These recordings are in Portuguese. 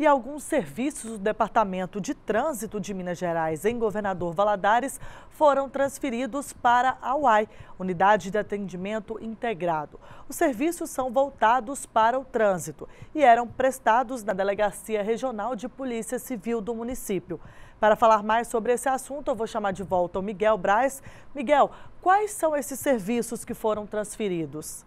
e alguns serviços do Departamento de Trânsito de Minas Gerais em Governador Valadares foram transferidos para a UAI, Unidade de Atendimento Integrado. Os serviços são voltados para o trânsito e eram prestados na Delegacia Regional de Polícia Civil do município. Para falar mais sobre esse assunto, eu vou chamar de volta o Miguel Braz. Miguel, quais são esses serviços que foram transferidos?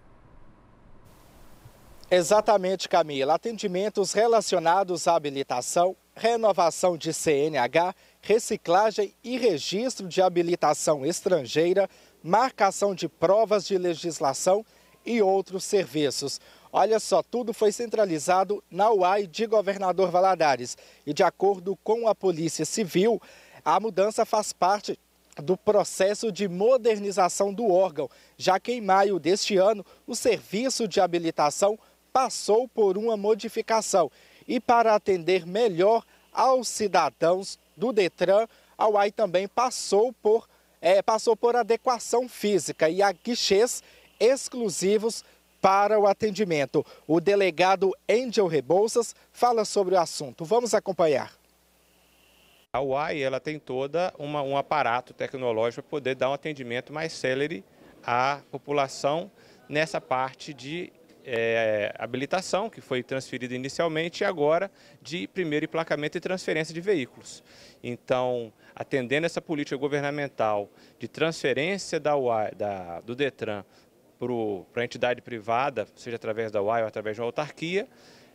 Exatamente, Camila. Atendimentos relacionados à habilitação, renovação de CNH, reciclagem e registro de habilitação estrangeira, marcação de provas de legislação e outros serviços. Olha só, tudo foi centralizado na UAI de Governador Valadares. E de acordo com a Polícia Civil, a mudança faz parte do processo de modernização do órgão, já que em maio deste ano o serviço de habilitação passou por uma modificação e para atender melhor aos cidadãos do Detran, a UAI também passou por, é, passou por adequação física e a guichês exclusivos para o atendimento. O delegado Angel Rebouças fala sobre o assunto. Vamos acompanhar. A UAI ela tem toda uma, um aparato tecnológico para poder dar um atendimento mais célere à população nessa parte de é, habilitação, que foi transferida inicialmente, e agora de primeiro emplacamento e transferência de veículos. Então, atendendo essa política governamental de transferência da, UAI, da do DETRAN para a entidade privada, seja através da UAI ou através de uma autarquia,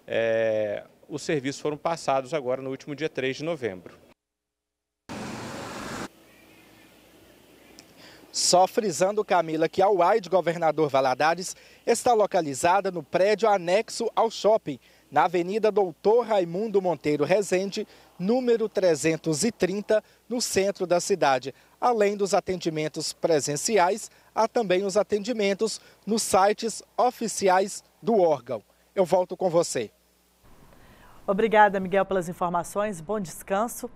é, os serviços foram passados agora no último dia 3 de novembro. Só frisando, Camila, que a UAI de Governador Valadares está localizada no prédio anexo ao shopping, na Avenida Doutor Raimundo Monteiro Rezende, número 330, no centro da cidade. Além dos atendimentos presenciais, há também os atendimentos nos sites oficiais do órgão. Eu volto com você. Obrigada, Miguel, pelas informações. Bom descanso.